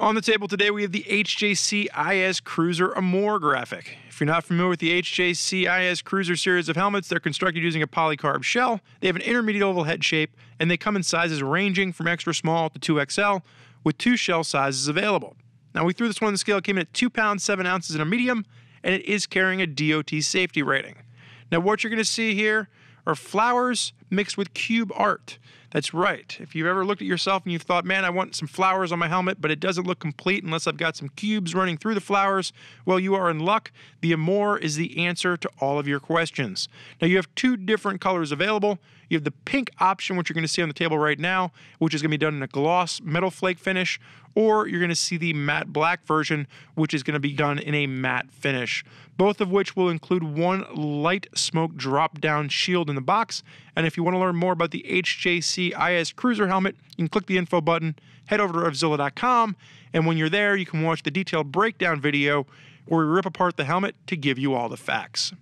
On the table today, we have the HJC IS Cruiser Amore graphic. If you're not familiar with the HJC IS Cruiser series of helmets, they're constructed using a polycarb shell. They have an intermediate oval head shape, and they come in sizes ranging from extra small to 2XL, with two shell sizes available. Now, we threw this one on the scale, it came in at 2 pounds, 7 ounces in a medium, and it is carrying a DOT safety rating. Now, what you're going to see here are flowers mixed with cube art. That's right. If you've ever looked at yourself and you've thought, man, I want some flowers on my helmet, but it doesn't look complete unless I've got some cubes running through the flowers, well, you are in luck. The Amore is the answer to all of your questions. Now, you have two different colors available. You have the pink option, which you're going to see on the table right now, which is going to be done in a gloss metal flake finish, or you're going to see the matte black version, which is going to be done in a matte finish. Both of which will include one light smoke drop down shield in the box. And if you you want to learn more about the HJC IS Cruiser helmet, you can click the info button, head over to Revzilla.com, and when you're there, you can watch the detailed breakdown video where we rip apart the helmet to give you all the facts.